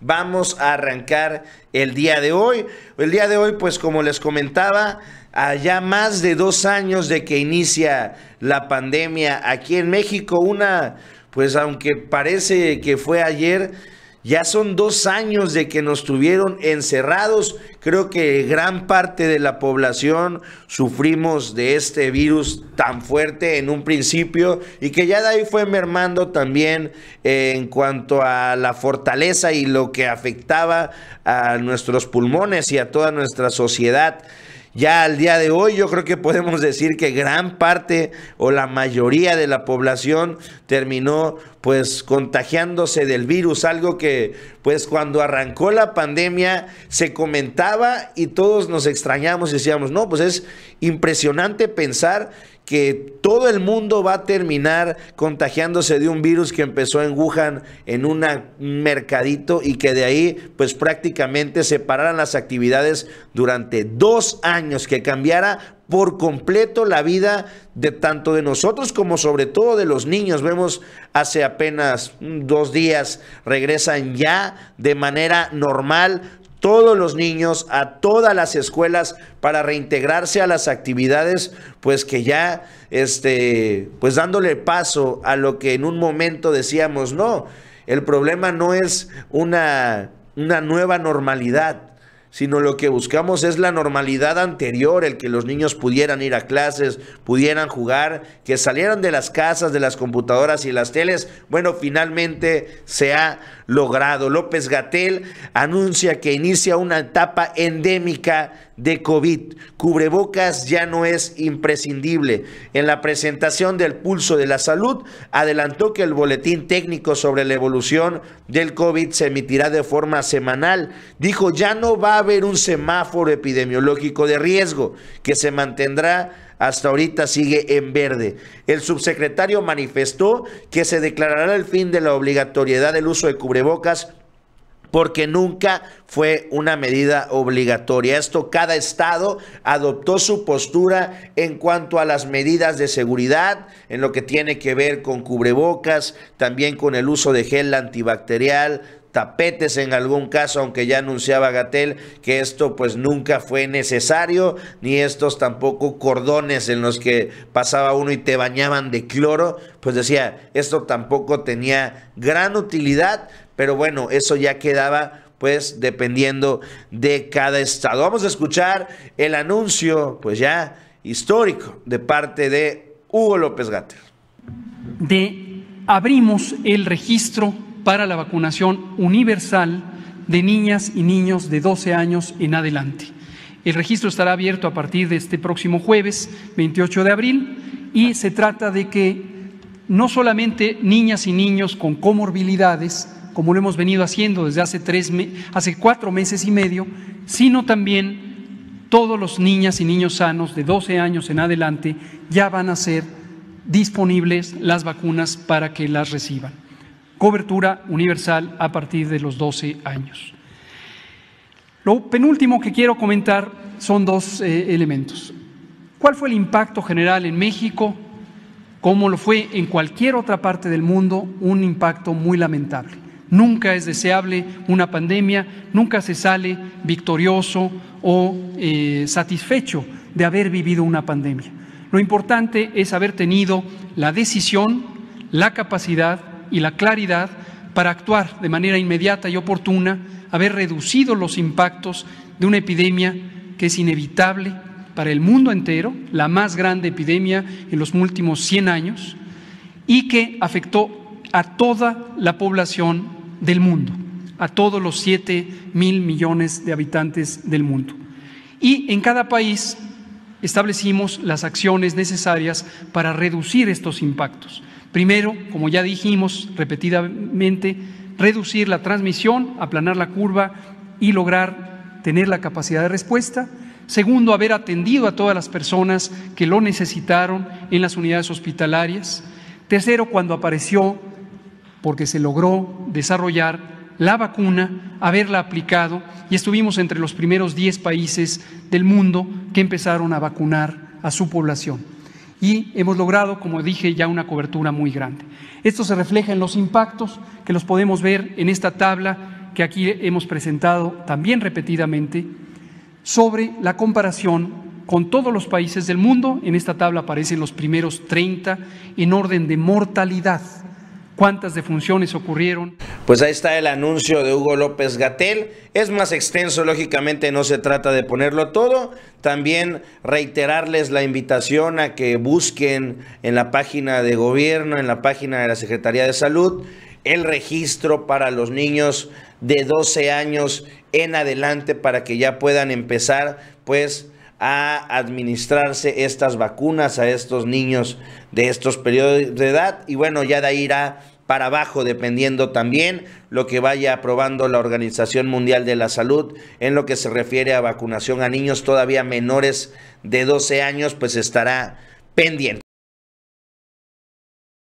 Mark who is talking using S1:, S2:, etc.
S1: vamos a arrancar el día de hoy. El día de hoy, pues como les comentaba, allá más de dos años de que inicia la pandemia aquí en México, una, pues aunque parece que fue ayer, ya son dos años de que nos tuvieron encerrados. Creo que gran parte de la población sufrimos de este virus tan fuerte en un principio y que ya de ahí fue mermando también eh, en cuanto a la fortaleza y lo que afectaba a nuestros pulmones y a toda nuestra sociedad. Ya al día de hoy yo creo que podemos decir que gran parte o la mayoría de la población terminó pues contagiándose del virus, algo que pues cuando arrancó la pandemia se comentaba y todos nos extrañamos y decíamos, no, pues es impresionante pensar que todo el mundo va a terminar contagiándose de un virus que empezó en Wuhan en un mercadito y que de ahí pues prácticamente se pararan las actividades durante dos años, que cambiara por completo la vida de tanto de nosotros como sobre todo de los niños. Vemos hace apenas dos días regresan ya de manera normal todos los niños a todas las escuelas para reintegrarse a las actividades, pues que ya, este, pues dándole paso a lo que en un momento decíamos, no, el problema no es una, una nueva normalidad, sino lo que buscamos es la normalidad anterior, el que los niños pudieran ir a clases, pudieran jugar, que salieran de las casas, de las computadoras y las teles. Bueno, finalmente se ha logrado. López Gatel anuncia que inicia una etapa endémica de COVID. Cubrebocas ya no es imprescindible. En la presentación del pulso de la salud, adelantó que el boletín técnico sobre la evolución del COVID se emitirá de forma semanal. Dijo, ya no va a haber un semáforo epidemiológico de riesgo que se mantendrá hasta ahorita sigue en verde. El subsecretario manifestó que se declarará el fin de la obligatoriedad del uso de cubrebocas porque nunca fue una medida obligatoria. Esto cada estado adoptó su postura en cuanto a las medidas de seguridad, en lo que tiene que ver con cubrebocas, también con el uso de gel antibacterial, tapetes en algún caso, aunque ya anunciaba Gatel que esto pues nunca fue necesario, ni estos tampoco cordones en los que pasaba uno y te bañaban de cloro, pues decía, esto tampoco tenía gran utilidad, pero bueno, eso ya quedaba pues dependiendo de cada estado. Vamos a escuchar el anuncio, pues ya histórico, de parte de Hugo López Gater.
S2: De abrimos el registro para la vacunación universal de niñas y niños de 12 años en adelante. El registro estará abierto a partir de este próximo jueves, 28 de abril, y se trata de que no solamente niñas y niños con comorbilidades como lo hemos venido haciendo desde hace, tres, hace cuatro meses y medio, sino también todos los niñas y niños sanos de 12 años en adelante ya van a ser disponibles las vacunas para que las reciban. Cobertura universal a partir de los 12 años. Lo penúltimo que quiero comentar son dos eh, elementos. ¿Cuál fue el impacto general en México? Como lo fue en cualquier otra parte del mundo, un impacto muy lamentable. Nunca es deseable una pandemia, nunca se sale victorioso o eh, satisfecho de haber vivido una pandemia. Lo importante es haber tenido la decisión, la capacidad y la claridad para actuar de manera inmediata y oportuna, haber reducido los impactos de una epidemia que es inevitable para el mundo entero, la más grande epidemia en los últimos 100 años, y que afectó a toda la población del mundo, a todos los 7 mil millones de habitantes del mundo. Y en cada país establecimos las acciones necesarias para reducir estos impactos. Primero, como ya dijimos repetidamente, reducir la transmisión, aplanar la curva y lograr tener la capacidad de respuesta. Segundo, haber atendido a todas las personas que lo necesitaron en las unidades hospitalarias. Tercero, cuando apareció porque se logró desarrollar la vacuna, haberla aplicado y estuvimos entre los primeros 10 países del mundo que empezaron a vacunar a su población. Y hemos logrado, como dije, ya una cobertura muy grande. Esto se refleja en los impactos que los podemos ver en esta tabla que aquí hemos presentado también repetidamente sobre la comparación con todos los países del mundo. En esta tabla aparecen los primeros 30 en orden de mortalidad cuántas defunciones ocurrieron.
S1: Pues ahí está el anuncio de Hugo López Gatel. Es más extenso, lógicamente no se trata de ponerlo todo. También reiterarles la invitación a que busquen en la página de gobierno, en la página de la Secretaría de Salud, el registro para los niños de 12 años en adelante para que ya puedan empezar pues a administrarse estas vacunas a estos niños de estos periodos de edad y bueno, ya de ahí irá para abajo, dependiendo también lo que vaya aprobando la Organización Mundial de la Salud en lo que se refiere a vacunación a niños todavía menores de 12 años, pues estará pendiente.